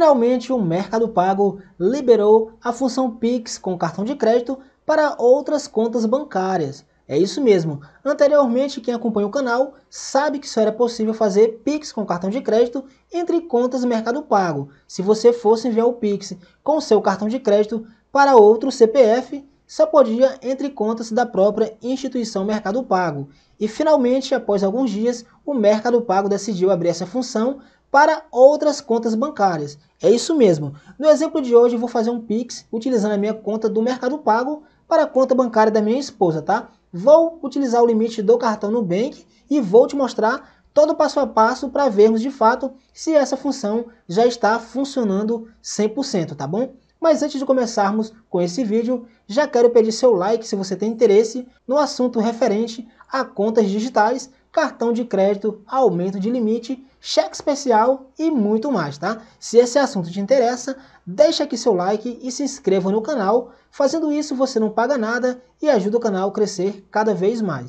Finalmente, o Mercado Pago liberou a função Pix com cartão de crédito para outras contas bancárias. É isso mesmo. Anteriormente, quem acompanha o canal sabe que só era possível fazer Pix com cartão de crédito entre contas Mercado Pago, se você fosse enviar o Pix com seu cartão de crédito para outro CPF, só podia entre contas da própria instituição Mercado Pago. E finalmente, após alguns dias, o Mercado Pago decidiu abrir essa função para outras contas bancárias. É isso mesmo. No exemplo de hoje, eu vou fazer um Pix utilizando a minha conta do Mercado Pago para a conta bancária da minha esposa, tá? Vou utilizar o limite do cartão Nubank e vou te mostrar todo o passo a passo para vermos de fato se essa função já está funcionando 100%, tá bom? Mas antes de começarmos com esse vídeo, já quero pedir seu like se você tem interesse no assunto referente a contas digitais, cartão de crédito, aumento de limite cheque especial e muito mais, tá? Se esse assunto te interessa, deixa aqui seu like e se inscreva no canal. Fazendo isso, você não paga nada e ajuda o canal a crescer cada vez mais.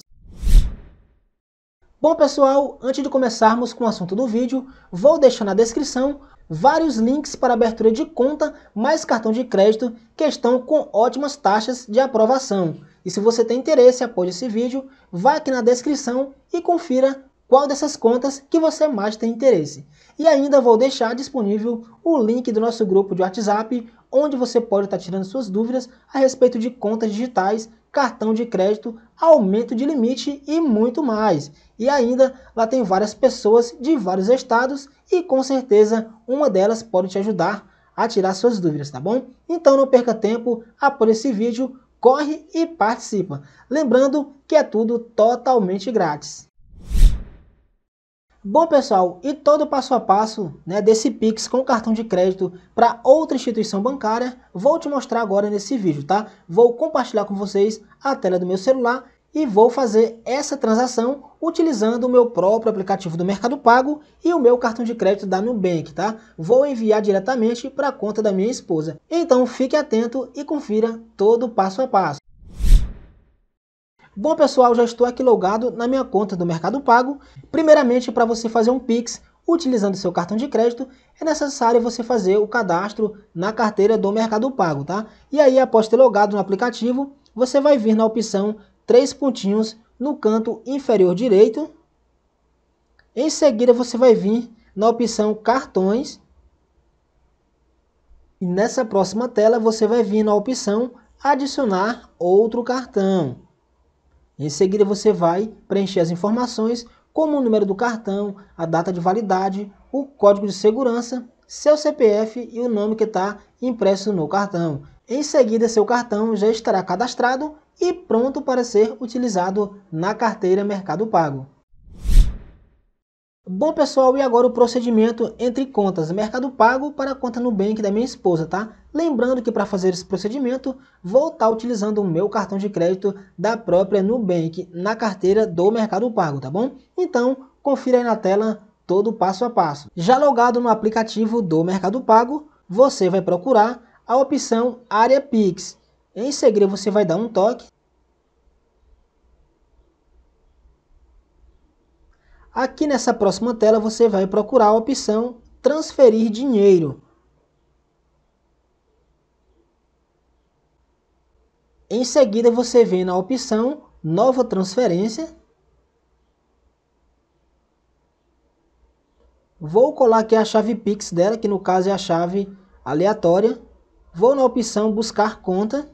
Bom pessoal, antes de começarmos com o assunto do vídeo, vou deixar na descrição vários links para abertura de conta mais cartão de crédito que estão com ótimas taxas de aprovação. E se você tem interesse após esse vídeo, vá aqui na descrição e confira qual dessas contas que você mais tem interesse. E ainda vou deixar disponível o link do nosso grupo de WhatsApp, onde você pode estar tirando suas dúvidas a respeito de contas digitais, cartão de crédito, aumento de limite e muito mais. E ainda lá tem várias pessoas de vários estados e com certeza uma delas pode te ajudar a tirar suas dúvidas, tá bom? Então não perca tempo, apoie esse vídeo, corre e participa. Lembrando que é tudo totalmente grátis. Bom pessoal, e todo o passo a passo né, desse Pix com cartão de crédito para outra instituição bancária, vou te mostrar agora nesse vídeo, tá? Vou compartilhar com vocês a tela do meu celular e vou fazer essa transação utilizando o meu próprio aplicativo do Mercado Pago e o meu cartão de crédito da Nubank, tá? Vou enviar diretamente para a conta da minha esposa. Então fique atento e confira todo o passo a passo. Bom pessoal, já estou aqui logado na minha conta do Mercado Pago. Primeiramente, para você fazer um Pix utilizando seu cartão de crédito, é necessário você fazer o cadastro na carteira do Mercado Pago, tá? E aí, após ter logado no aplicativo, você vai vir na opção três pontinhos no canto inferior direito. Em seguida, você vai vir na opção cartões. E nessa próxima tela, você vai vir na opção adicionar outro cartão. Em seguida, você vai preencher as informações, como o número do cartão, a data de validade, o código de segurança, seu CPF e o nome que está impresso no cartão. Em seguida, seu cartão já estará cadastrado e pronto para ser utilizado na carteira Mercado Pago. Bom pessoal, e agora o procedimento entre contas Mercado Pago para a conta Nubank da minha esposa, tá? Lembrando que para fazer esse procedimento, vou estar tá utilizando o meu cartão de crédito da própria Nubank na carteira do Mercado Pago, tá bom? Então, confira aí na tela todo o passo a passo. Já logado no aplicativo do Mercado Pago, você vai procurar a opção Área Pix. Em seguida, você vai dar um toque Aqui nessa próxima tela você vai procurar a opção transferir dinheiro. Em seguida você vem na opção nova transferência. Vou colar aqui a chave Pix dela, que no caso é a chave aleatória. Vou na opção buscar conta.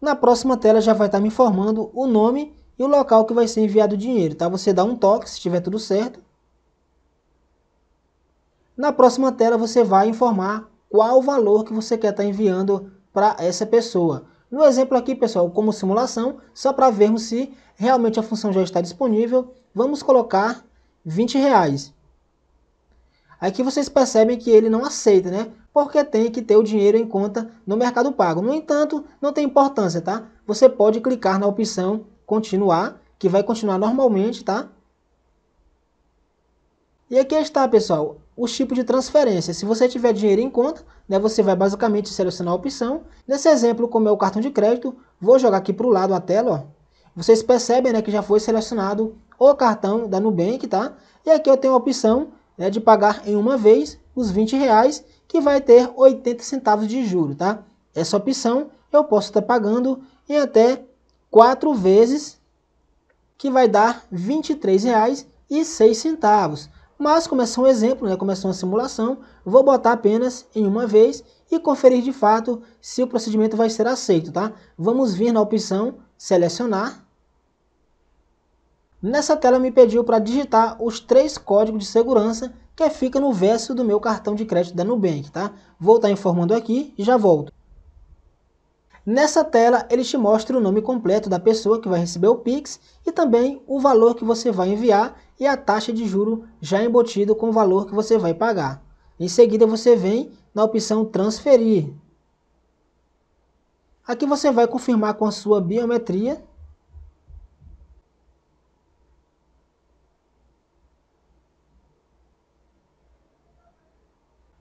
Na próxima tela já vai estar me informando o nome e o local que vai ser enviado o dinheiro, tá? Você dá um toque se estiver tudo certo. Na próxima tela você vai informar qual o valor que você quer estar tá enviando para essa pessoa. No exemplo aqui, pessoal, como simulação, só para vermos se realmente a função já está disponível, vamos colocar 20 reais. Aqui vocês percebem que ele não aceita, né? Porque tem que ter o dinheiro em conta no Mercado Pago. No entanto, não tem importância, tá? Você pode clicar na opção continuar, que vai continuar normalmente, tá? E aqui está, pessoal, os tipos de transferência. Se você tiver dinheiro em conta, né, você vai basicamente selecionar a opção. Nesse exemplo, como é o cartão de crédito, vou jogar aqui para o lado a tela. Ó. Vocês percebem né, que já foi selecionado o cartão da Nubank, tá? E aqui eu tenho a opção né, de pagar em uma vez os 20 reais, que vai ter 80 centavos de juro, tá? Essa opção eu posso estar pagando em até quatro vezes, que vai dar R$ 23,06. Mas, como é só um exemplo, né, como é só uma simulação, vou botar apenas em uma vez e conferir de fato se o procedimento vai ser aceito. Tá? Vamos vir na opção Selecionar. Nessa tela me pediu para digitar os três códigos de segurança que fica no verso do meu cartão de crédito da Nubank. Tá? Vou estar tá informando aqui e já volto. Nessa tela, ele te mostra o nome completo da pessoa que vai receber o Pix e também o valor que você vai enviar e a taxa de juro já embutido com o valor que você vai pagar. Em seguida, você vem na opção Transferir. Aqui você vai confirmar com a sua biometria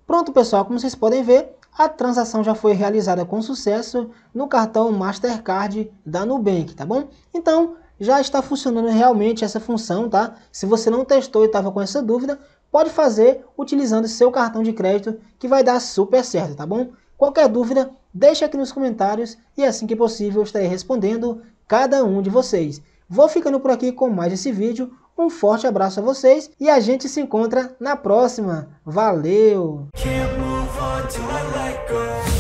Pronto, pessoal, como vocês podem ver, a transação já foi realizada com sucesso no cartão Mastercard da Nubank, tá bom? Então, já está funcionando realmente essa função, tá? Se você não testou e estava com essa dúvida, pode fazer utilizando seu cartão de crédito, que vai dar super certo, tá bom? Qualquer dúvida, deixe aqui nos comentários e assim que possível estarei respondendo cada um de vocês. Vou ficando por aqui com mais esse vídeo, um forte abraço a vocês e a gente se encontra na próxima. Valeu! until I let go